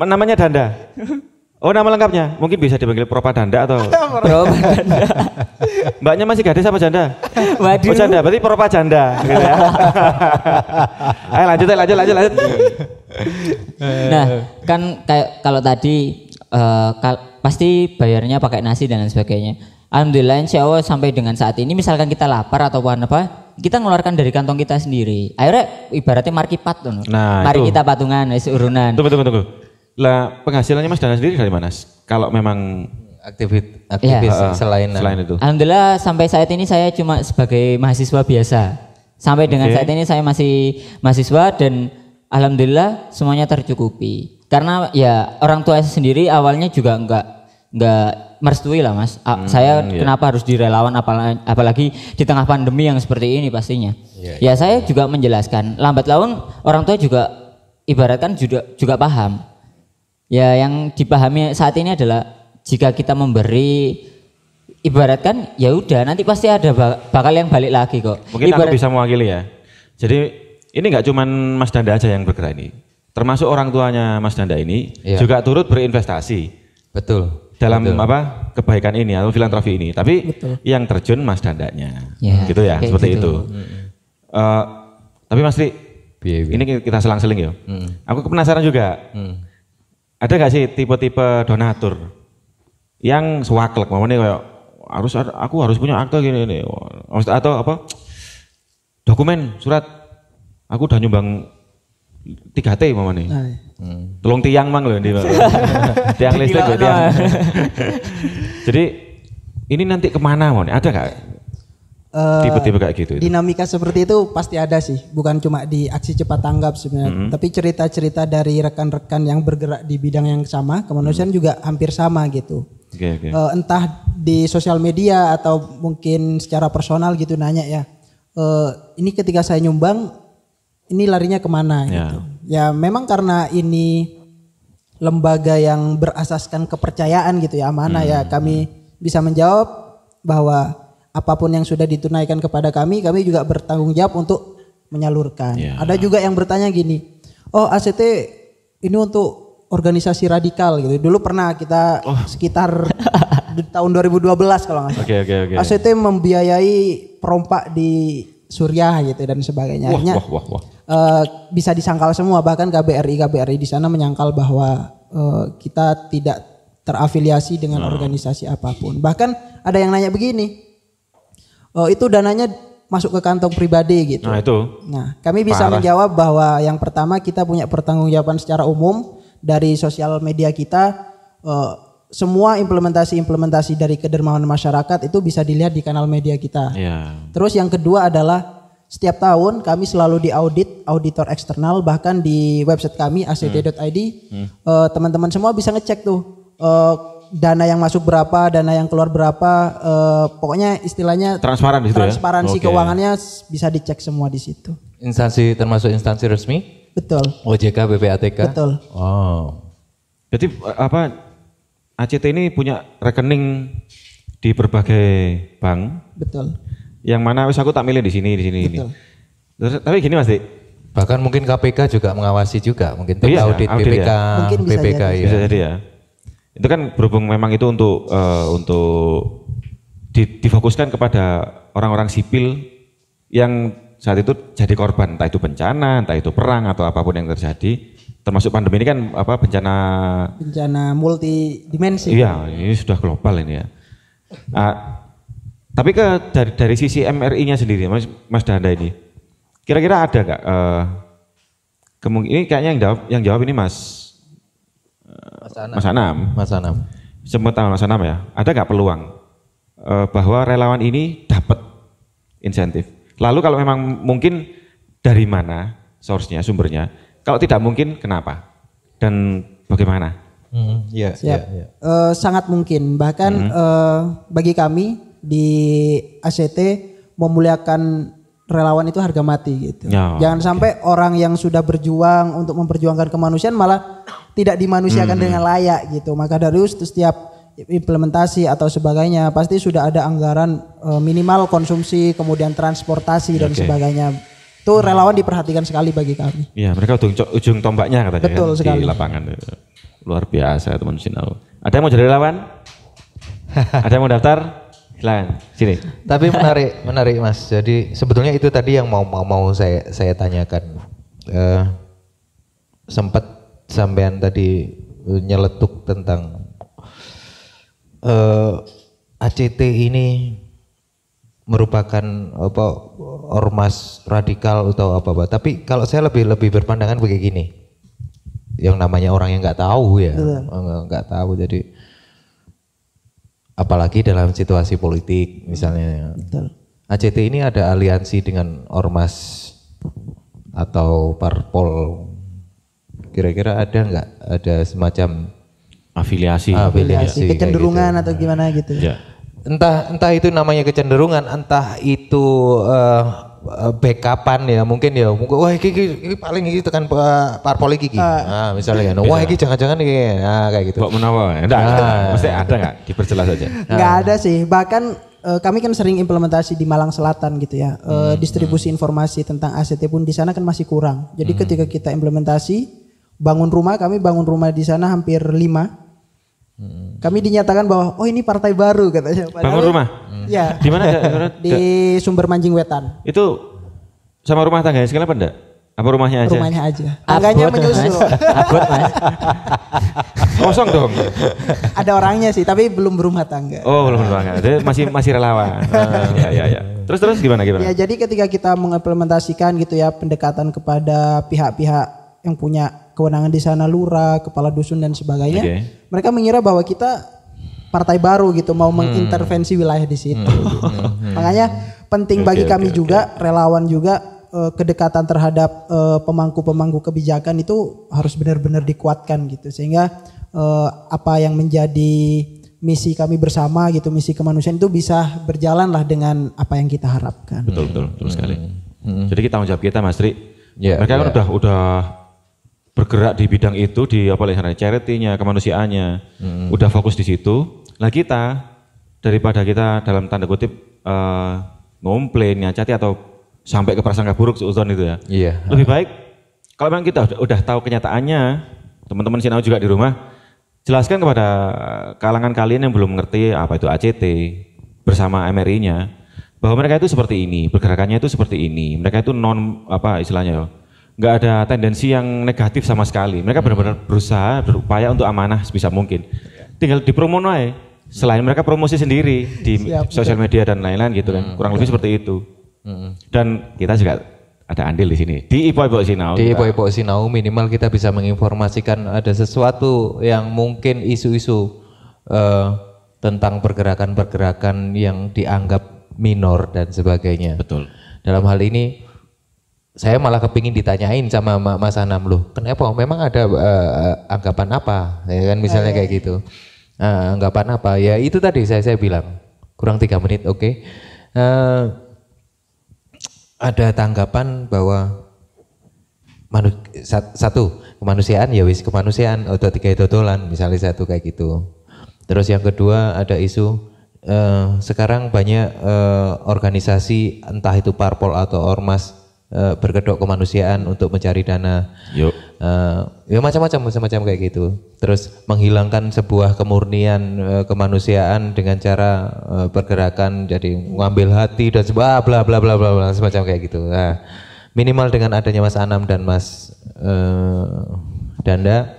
Namanya Danda. Oh, nama lengkapnya? Mungkin bisa dipanggil Propadanda atau [LAUGHS] Propadanda. Mbaknya masih gadis apa janda? Waduh. Oh, janda, berarti propaganda gitu ya. [LAUGHS] Ayo lanjut, lanjut, lanjut, lanjut. nah, kan kayak kalau tadi uh, kal pasti bayarnya pakai nasi dan lain sebagainya. Alhamdulillah insya Allah sampai dengan saat ini misalkan kita lapar atau apa, kita ngeluarkan dari kantong kita sendiri. Akhirnya ibaratnya markipat tuh. Nah, Mari itu. kita patungan, urunan. Tunggu, tunggu, tunggu. Lah penghasilannya Mas Dana sendiri dari mana? Kalau memang aktivit iya. aktivis ya. selain selain itu. Alhamdulillah sampai saat ini saya cuma sebagai mahasiswa biasa. Sampai dengan okay. saat ini saya masih mahasiswa dan alhamdulillah semuanya tercukupi. Karena ya orang tua saya sendiri awalnya juga enggak enggak merestui lah mas. A, hmm, saya iya. kenapa harus direlawan apalagi, apalagi di tengah pandemi yang seperti ini pastinya. Iya, iya, ya saya iya. juga menjelaskan. Lambat laun orang tua juga ibaratkan juga juga paham. Ya yang dipahami saat ini adalah jika kita memberi ibaratkan ya udah nanti pasti ada bakal yang balik lagi kok. Mungkin Ibarat, aku bisa mewakili ya. Jadi ini nggak cuman Mas Danda aja yang bergerak ini. Termasuk orang tuanya Mas Danda ini iya. juga turut berinvestasi. Betul. Dalam Betul. apa? kebaikan ini atau filantropi ini. Tapi Betul. yang terjun Mas Dandanya. Ya, gitu ya, seperti gitu. itu. Hmm. Uh, tapi Mas Tri, iya, iya. ini kita selang-seling ya. Hmm. Aku penasaran juga. Hmm. Ada gak sih tipe-tipe donatur yang swaklek mamane kayak harus aku harus punya akte gini ini atau apa dokumen surat Aku udah nyumbang tiga T mama nih. Iya. Hmm. Tolong tiang mang loh ini [LAUGHS] tiang listrik loh ya, tiang. [LAUGHS] Jadi ini nanti kemana mau Ada nggak? Eh, Tipe-tipe kayak gitu. Dinamika seperti itu pasti ada sih, bukan cuma di aksi cepat tanggap sebenarnya, mm-hmm. tapi cerita-cerita dari rekan-rekan yang bergerak di bidang yang sama, kemanusiaan mm-hmm. juga hampir sama gitu. Eh, entah di sosial media atau mungkin secara personal gitu nanya ya, uh, ini ketika saya nyumbang ini larinya kemana yeah. gitu. Ya memang karena ini lembaga yang berasaskan kepercayaan gitu ya amanah hmm. ya hmm. kami bisa menjawab bahwa apapun yang sudah ditunaikan kepada kami kami juga bertanggung jawab untuk menyalurkan. Yeah. Ada juga yang bertanya gini, "Oh, ACT ini untuk organisasi radikal gitu." Dulu pernah kita oh. sekitar di tahun 2012 kalau nggak salah. Okay, okay, okay. ACT membiayai perompak di Suriah gitu dan sebagainya. Wah, wah, wah, wah. Eh, bisa disangkal semua bahkan KBRI KBRI di sana menyangkal bahwa uh, kita tidak terafiliasi dengan hmm. organisasi apapun. Bahkan ada yang nanya begini. Oh, itu dananya masuk ke kantong pribadi gitu. Nah, itu. Nah, kami bisa Parah. menjawab bahwa yang pertama kita punya pertanggungjawaban secara umum dari sosial media kita uh, semua implementasi-implementasi dari kedermawan masyarakat itu bisa dilihat di kanal media kita. Yeah. Terus yang kedua adalah setiap tahun kami selalu diaudit auditor eksternal bahkan di website kami acd.id hmm. uh, teman-teman semua bisa ngecek tuh uh, dana yang masuk berapa, dana yang keluar berapa, uh, pokoknya istilahnya transparan di ya? Transparansi ya? okay. keuangannya bisa dicek semua di situ. Instansi termasuk instansi resmi? Betul. OJK, BPATK? Betul. Oh. Jadi apa ACT ini punya rekening di berbagai bank? Betul yang mana wis aku tak milih di sini, di sini, ini. Terus, tapi gini Mas Dik, Bahkan mungkin KPK juga mengawasi juga, mungkin tim oh iya, audit, audit BPK, ya. mungkin bisa BPK jadi. ya. Bisa jadi ya. Itu kan berhubung memang itu untuk uh, untuk di, difokuskan kepada orang-orang sipil yang saat itu jadi korban, entah itu bencana, entah itu perang atau apapun yang terjadi. Termasuk pandemi ini kan apa bencana bencana multidimensi. Iya, ini sudah global ini ya. Uh, tapi ke dari, dari sisi MRI-nya sendiri, Mas, Mas Danda ini, kira-kira ada nggak? Uh, eh, kemungkinan ini kayaknya yang jawab, yang jawab ini Mas eh, Mas Anam. Mas Anam. Mas Anam. Tahu Mas Anam ya. Ada nggak peluang uh, bahwa relawan ini dapat insentif? Lalu kalau memang mungkin dari mana source-nya, sumbernya? Kalau tidak mungkin kenapa? Dan bagaimana? Mm, yeah, iya, Siap. Yeah, iya. yeah. Uh, sangat mungkin. Bahkan mm uh, bagi kami di ACT memuliakan relawan itu harga mati gitu. Oh, Jangan okay. sampai orang yang sudah berjuang untuk memperjuangkan kemanusiaan malah tidak dimanusiakan hmm. dengan layak gitu. Maka dari itu setiap implementasi atau sebagainya pasti sudah ada anggaran uh, minimal konsumsi, kemudian transportasi okay. dan sebagainya. Itu hmm. relawan diperhatikan sekali bagi kami. Iya, mereka ujung, ujung tombaknya katanya Betul kan, sekali. di lapangan. Luar biasa teman teman Ada yang mau jadi relawan? ada yang mau daftar? Lan, sini. Tapi menarik, menarik Mas. Jadi sebetulnya itu tadi yang mau mau, mau saya saya tanyakan. Uh, eh, sempat sampean tadi nyeletuk tentang uh, eh, ACT ini merupakan apa ormas radikal atau apa apa. Tapi kalau saya lebih lebih berpandangan begini, yang namanya orang yang nggak tahu ya, nggak tahu jadi apalagi dalam situasi politik misalnya. Betul. ACT ini ada aliansi dengan ormas atau parpol. Kira-kira ada nggak ada semacam afiliasi, afiliasi, kecenderungan gitu. atau gimana gitu? Ya. Entah entah itu namanya kecenderungan, entah itu uh, Eh, backupan ya mungkin ya mungkin wah iki, iki, paling iki tekan parpol iki. Uh, nah, misalnya ya Wah iki jangan-jangan iki. Nah, kayak gitu. Mbok menawa. Enggak, nah. mesti ada enggak? Diperjelas aja. Enggak nah. ada sih. Bahkan eh, kami kan sering implementasi di Malang Selatan gitu ya. Uh, hmm. distribusi hmm. informasi tentang ACT pun di sana kan masih kurang. Jadi hmm. ketika kita implementasi bangun rumah kami bangun rumah di sana hampir lima Hmm. Kami dinyatakan bahwa oh ini partai baru katanya. Bangun rumah? Hmm. Ya. Di mana? di [LAUGHS] Sumber Manjing Wetan. Itu sama rumah tangga sekarang apa enggak? Apa rumahnya aja? Rumahnya aja. Angkanya menyusul. Abot [LAUGHS] Kosong dong. Ada orangnya sih, tapi belum berumah tangga. Oh belum berumah tangga. masih masih relawan. Oh, ya ya ya. Terus terus gimana gimana? Ya jadi ketika kita mengimplementasikan gitu ya pendekatan kepada pihak-pihak yang punya kewenangan di sana lurah, kepala dusun dan sebagainya. Okay. Mereka mengira bahwa kita partai baru gitu mau hmm. mengintervensi wilayah di situ. Hmm. hmm. hmm. [LAUGHS] Makanya penting okay, bagi kami okay, juga okay. relawan juga uh, kedekatan terhadap eh, pemangku-pemangku kebijakan itu harus benar-benar dikuatkan gitu sehingga uh, apa yang menjadi misi kami bersama gitu misi kemanusiaan itu bisa berjalan lah dengan apa yang kita harapkan. Betul betul betul hmm. sekali. Hmm. Jadi kita tanggung jawab kita Mas Tri. Yeah, Mereka yeah. kan ya. udah udah bergerak di bidang itu di apa lihatnya charity-nya, kemanusiaannya. Hmm. Udah fokus di situ. Nah, kita daripada kita dalam tanda kutip uh, ngomplain, nyacati atau sampai ke prasangka buruk seuzon itu ya. Iya. Lebih baik kalau memang kita udah, udah tahu kenyataannya, teman-teman sinau juga di rumah, jelaskan kepada eh, kalangan kalian yang belum mengerti apa itu ACT bersama MRI-nya bahwa mereka itu seperti ini, pergerakannya itu seperti ini, mereka itu non apa istilahnya ya nggak ada tendensi yang negatif sama sekali. Mereka hmm. benar-benar berusaha berupaya untuk amanah sebisa mungkin. Tinggal promo noe. Selain mereka promosi sendiri di sosial media dan lain-lain gitu kan. Hmm, Kurang lebih seperti itu. Hmm. Dan kita juga ada andil di sini di Ipo Ipo Sinau. Di Ipo Ipo Sinau minimal kita bisa menginformasikan ada sesuatu yang mungkin isu-isu uh, tentang pergerakan-pergerakan yang dianggap minor dan sebagainya. Betul. Dalam hal ini saya malah kepingin ditanyain sama Mas Anam loh, kenapa? Memang ada uh, anggapan apa, ya kan misalnya iya, kayak iya, iya. gitu. Uh, anggapan apa? Ya itu tadi saya saya bilang kurang tiga menit, oke. Okay. Uh, eh, ada tanggapan bahwa manu, satu kemanusiaan ya wis kemanusiaan atau tiga tolan misalnya satu kayak gitu. Terus yang kedua ada isu uh, sekarang banyak uh, organisasi entah itu parpol atau ormas Eh, berkedok kemanusiaan untuk mencari dana. Yuk. Uh, eh, ya macam-macam semacam kayak gitu. Terus menghilangkan sebuah kemurnian uh, kemanusiaan dengan cara uh, pergerakan jadi ngambil hati dan sebab ah, bla bla bla bla bla semacam kayak gitu. Nah, minimal dengan adanya Mas Anam dan Mas uh, Danda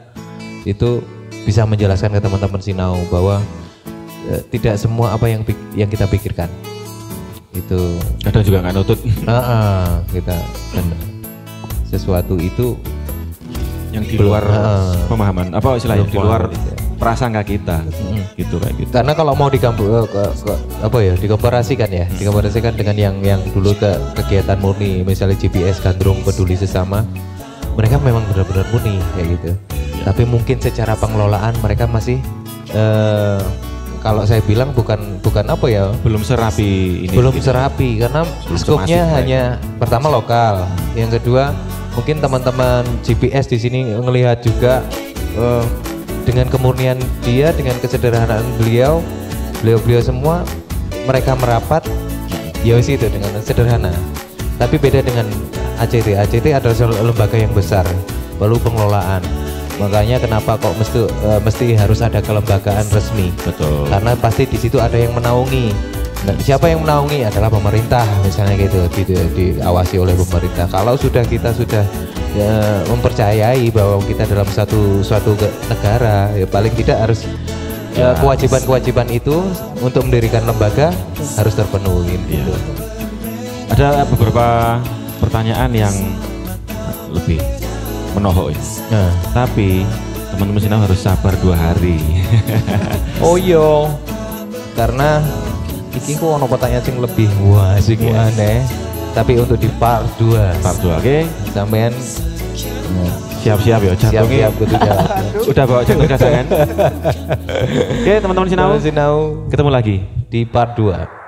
itu bisa menjelaskan ke teman-teman sinau bahwa tidak semua apa yang yang kita pikirkan itu kadang juga nggak nutut uh, uh, kita kan sesuatu itu yang di luar uh, pemahaman apa istilahnya di luar ya. prasangka kita hmm. gitu kayak gitu karena kalau mau dikampu uh, apa ya dikomparasikan ya hmm. dikomparasikan dengan yang yang dulu ke kegiatan murni misalnya GPS gandrung peduli sesama mereka memang benar-benar murni kayak gitu ya. tapi mungkin secara pengelolaan mereka masih uh, kalau saya bilang bukan bukan apa ya belum serapi ini belum gitu. serapi karena skopnya hanya baik. Gitu. pertama lokal yang kedua mungkin teman-teman GPS di sini melihat juga uh, dengan kemurnian dia dengan kesederhanaan beliau beliau beliau semua mereka merapat ya itu dengan sederhana tapi beda dengan ACT ACT adalah lembaga yang besar perlu pengelolaan Makanya kenapa kok mesti uh, mesti harus ada kelembagaan resmi? Betul. Karena pasti di situ ada yang menaungi. Nah, siapa yang menaungi adalah pemerintah misalnya gitu di, di, diawasi oleh pemerintah. Kalau sudah kita sudah ya, mempercayai bahwa kita dalam satu suatu negara ya paling tidak harus kewajiban ya, kewajiban-kewajiban itu untuk mendirikan lembaga harus terpenuhi iya. gitu. Ada beberapa pertanyaan yang lebih menohok ya. Tapi teman-teman sinau harus sabar dua hari. [LAUGHS] oh iya, karena iki ku ono pertanyaan sing lebih wah sing yes. aneh. Tapi untuk di part dua, Part dua, oke okay. Sampean nah. siap-siap ya jantungnya siap, siap, [LAUGHS] udah bawa jantung cadangan [LAUGHS] oke okay, teman-teman sinau sinau ketemu lagi di part dua.